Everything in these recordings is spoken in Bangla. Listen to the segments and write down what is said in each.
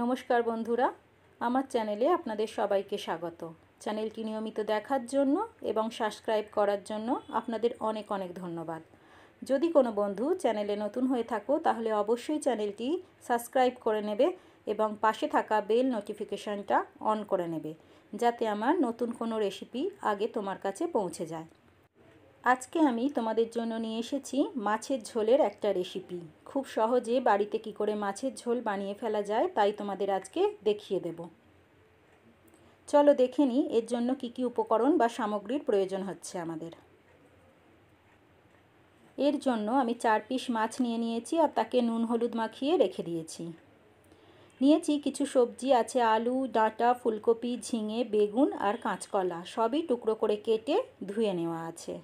নমস্কার বন্ধুরা আমার চ্যানেলে আপনাদের সবাইকে স্বাগত চ্যানেলটি নিয়মিত দেখার জন্য এবং সাবস্ক্রাইব করার জন্য আপনাদের অনেক অনেক ধন্যবাদ যদি কোনো বন্ধু চ্যানেলে নতুন হয়ে থাকো তাহলে অবশ্যই চ্যানেলটি সাবস্ক্রাইব করে নেবে এবং পাশে থাকা বেল নোটিফিকেশানটা অন করে নেবে যাতে আমার নতুন কোনো রেসিপি আগে তোমার কাছে পৌঁছে যায় আজকে আমি তোমাদের জন্য নিয়ে এসেছি মাছের ঝোলের একটা রেসিপি খুব সহজে বাড়িতে কি করে মাছের ঝোল বানিয়ে ফেলা যায় তাই তোমাদের আজকে দেখিয়ে দেব চলো দেখে নিই এর জন্য কি কি উপকরণ বা সামগ্রীর প্রয়োজন হচ্ছে আমাদের এর জন্য আমি চার পিস মাছ নিয়ে নিয়েছি আর তাকে নুন হলুদ মাখিয়ে রেখে দিয়েছি নিয়েছি কিছু সবজি আছে আলু ডাঁটা ফুলকপি ঝিঙে বেগুন আর কাঁচকলা সবই টুকরো করে কেটে ধুয়ে নেওয়া আছে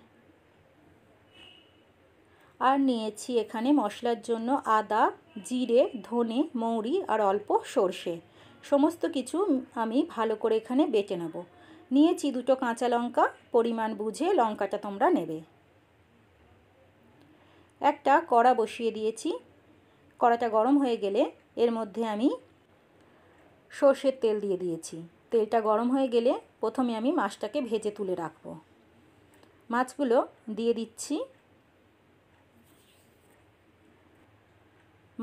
আর নিয়েছি এখানে মশলার জন্য আদা জিরে ধনে মৌরি আর অল্প সর্ষে সমস্ত কিছু আমি ভালো করে এখানে বেটে নেব নিয়েছি দুটো কাঁচা লঙ্কা পরিমাণ বুঝে লঙ্কাটা তোমরা নেবে একটা কড়া বসিয়ে দিয়েছি কড়াটা গরম হয়ে গেলে এর মধ্যে আমি সর্ষের তেল দিয়ে দিয়েছি তেলটা গরম হয়ে গেলে প্রথমে আমি মাছটাকে ভেজে তুলে রাখব মাছগুলো দিয়ে দিচ্ছি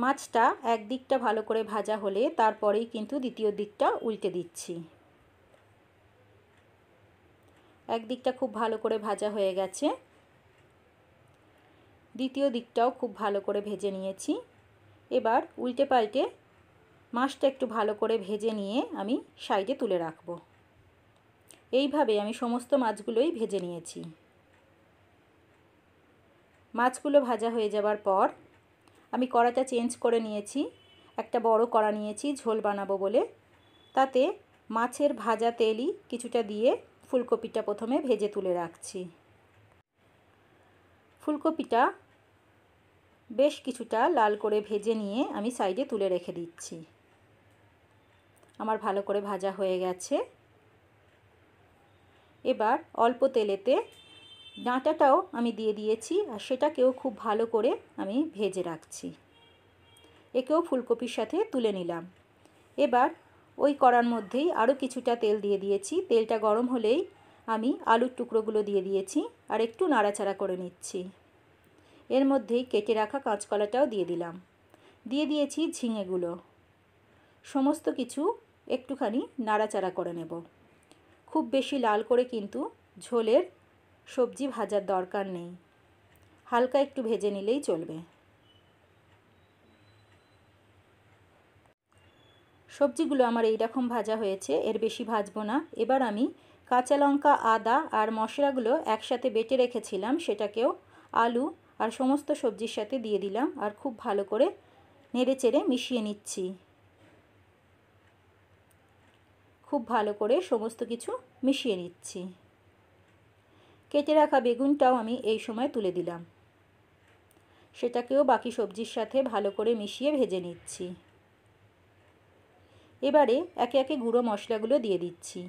মাছটা এক দিকটা ভালো করে ভাজা হলে তারপরেই কিন্তু দ্বিতীয় দিকটা উল্টে দিচ্ছি এক দিকটা খুব ভালো করে ভাজা হয়ে গেছে দ্বিতীয় দিকটাও খুব ভালো করে ভেজে নিয়েছি এবার উল্টে পাল্টে মাছটা একটু ভালো করে ভেজে নিয়ে আমি সাইডে তুলে রাখব এইভাবে আমি সমস্ত মাছগুলোই ভেজে নিয়েছি মাছগুলো ভাজা হয়ে যাবার পর আমি কড়াটা চেঞ্জ করে নিয়েছি একটা বড় কড়া নিয়েছি ঝোল বানাবো বলে তাতে মাছের ভাজা তেলই কিছুটা দিয়ে ফুলকপিটা প্রথমে ভেজে তুলে রাখছি ফুলকপিটা বেশ কিছুটা লাল করে ভেজে নিয়ে আমি সাইডে তুলে রেখে দিচ্ছি আমার ভালো করে ভাজা হয়ে গেছে এবার অল্প তেলেতে ডাঁটাটাও আমি দিয়ে দিয়েছি আর সেটাকেও খুব ভালো করে আমি ভেজে রাখছি একেও ফুলকপির সাথে তুলে নিলাম এবার ওই করার মধ্যেই আরও কিছুটা তেল দিয়ে দিয়েছি তেলটা গরম হলেই আমি আলুর টুকরোগুলো দিয়ে দিয়েছি আর একটু নাড়াচাড়া করে নিচ্ছি এর মধ্যেই কেটে রাখা কাঁচকলাটাও দিয়ে দিলাম দিয়ে দিয়েছি ঝিঙেগুলো সমস্ত কিছু একটুখানি নাড়াচাড়া করে নেব খুব বেশি লাল করে কিন্তু ঝোলের সবজি ভাজার দরকার নেই হালকা একটু ভেজে নিলেই চলবে সবজিগুলো আমার এই রকম ভাজা হয়েছে এর বেশি ভাজবো না এবার আমি কাঁচা লঙ্কা আদা আর মশলাগুলো একসাথে বেটে রেখেছিলাম সেটাকেও আলু আর সমস্ত সবজির সাথে দিয়ে দিলাম আর খুব ভালো করে নেড়েচেড়ে মিশিয়ে নিচ্ছি খুব ভালো করে সমস্ত কিছু মিশিয়ে নিচ্ছি কেটে রাখা বেগুনটাও আমি এই সময় তুলে দিলাম সেটাকেও বাকি সবজির সাথে ভালো করে মিশিয়ে ভেজে নিচ্ছি এবারে একে একে গুঁড়ো মশলাগুলো দিয়ে দিচ্ছি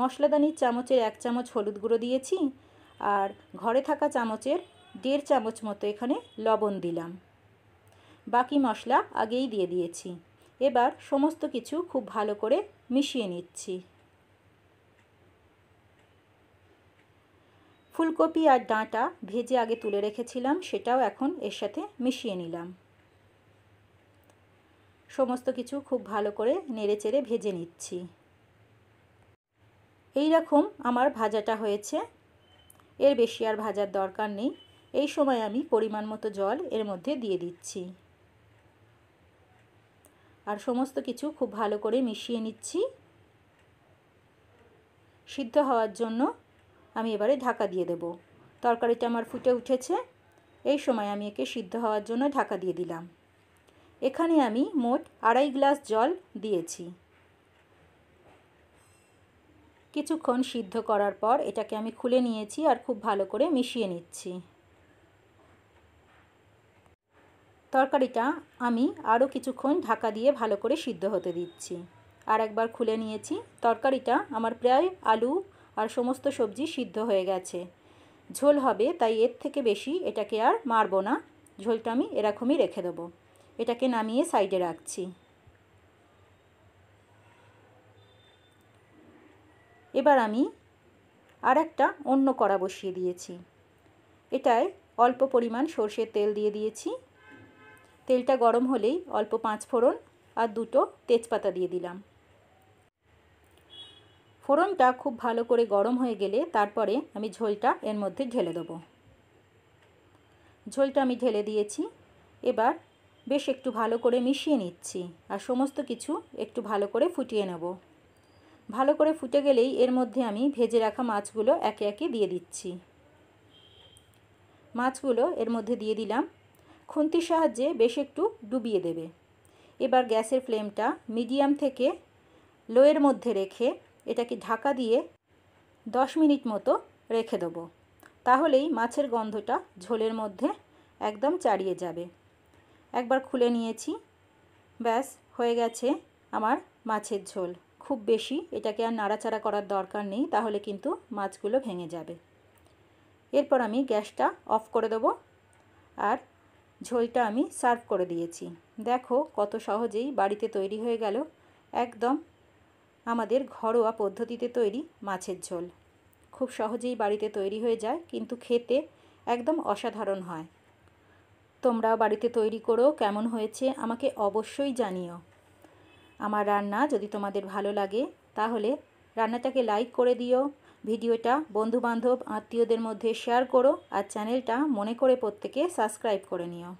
মশলাদানির চামচের এক চামচ হলুদ গুঁড়ো দিয়েছি আর ঘরে থাকা চামচের দেড় চামচ মতো এখানে লবণ দিলাম বাকি মশলা আগেই দিয়ে দিয়েছি এবার সমস্ত কিছু খুব ভালো করে মিশিয়ে নিচ্ছি ফুলকপি আর ডাঁটা ভেজে আগে তুলে রেখেছিলাম সেটাও এখন এর সাথে মিশিয়ে নিলাম সমস্ত কিছু খুব ভালো করে নেড়েচেড়ে ভেজে নিচ্ছি এই রকম আমার ভাজাটা হয়েছে এর বেশি আর ভাজার দরকার নেই এই সময় আমি পরিমাণ মতো জল এর মধ্যে দিয়ে দিচ্ছি আর সমস্ত কিছু খুব ভালো করে মিশিয়ে নিচ্ছি সিদ্ধ হওয়ার জন্য আমি এবারে ঢাকা দিয়ে দেব তরকারিটা আমার ফুটে উঠেছে এই সময় আমি একে সিদ্ধ হওয়ার জন্য ঢাকা দিয়ে দিলাম এখানে আমি মোট আড়াই গ্লাস জল দিয়েছি কিছুক্ষণ সিদ্ধ করার পর এটাকে আমি খুলে নিয়েছি আর খুব ভালো করে মিশিয়ে নিচ্ছি তরকারিটা আমি আরও কিছুক্ষণ ঢাকা দিয়ে ভালো করে সিদ্ধ হতে দিচ্ছি আর একবার খুলে নিয়েছি তরকারিটা আমার প্রায় আলু আর সমস্ত সবজি সিদ্ধ হয়ে গেছে ঝোল হবে তাই এর থেকে বেশি এটাকে আর মারবো না ঝোলটা আমি এরকমই রেখে দেবো এটাকে নামিয়ে সাইডে রাখছি এবার আমি আর একটা অন্য কড়া বসিয়ে দিয়েছি এটায় অল্প পরিমাণ সর্ষের তেল দিয়ে দিয়েছি তেলটা গরম হলেই অল্প পাঁচ ফোড়ন আর দুটো তেজপাতা দিয়ে দিলাম ফোড়নটা খুব ভালো করে গরম হয়ে গেলে তারপরে আমি ঝোলটা এর মধ্যে ঢেলে দেবো ঝোলটা আমি ঢেলে দিয়েছি এবার বেশ একটু ভালো করে মিশিয়ে নিচ্ছি আর সমস্ত কিছু একটু ভালো করে ফুটিয়ে নেব ভালো করে ফুটে গেলেই এর মধ্যে আমি ভেজে রাখা মাছগুলো একে একে দিয়ে দিচ্ছি মাছগুলো এর মধ্যে দিয়ে দিলাম খুন্তির সাহায্যে বেশ একটু ডুবিয়ে দেবে এবার গ্যাসের ফ্লেমটা মিডিয়াম থেকে লোয়ের মধ্যে রেখে এটাকে ঢাকা দিয়ে দশ মিনিট মতো রেখে দেবো তাহলেই মাছের গন্ধটা ঝোলের মধ্যে একদম চাড়িয়ে যাবে একবার খুলে নিয়েছি ব্যাস হয়ে গেছে আমার মাছের ঝোল খুব বেশি এটাকে আর নাড়াচাড়া করার দরকার নেই তাহলে কিন্তু মাছগুলো ভেঙে যাবে এরপর আমি গ্যাসটা অফ করে দেব আর ঝোলটা আমি সার্ভ করে দিয়েছি দেখো কত সহজেই বাড়িতে তৈরি হয়ে গেল একদম আমাদের ঘরোয়া পদ্ধতিতে তৈরি মাছের ঝোল খুব সহজেই বাড়িতে তৈরি হয়ে যায় কিন্তু খেতে একদম অসাধারণ হয় তোমরাও বাড়িতে তৈরি করো কেমন হয়েছে আমাকে অবশ্যই জানিও আমার রান্না যদি তোমাদের ভালো লাগে তাহলে রান্নাটাকে লাইক করে দিও ভিডিওটা বন্ধুবান্ধব আত্মীয়দের মধ্যে শেয়ার করো আর চ্যানেলটা মনে করে প্রত্যেকে সাবস্ক্রাইব করে নিও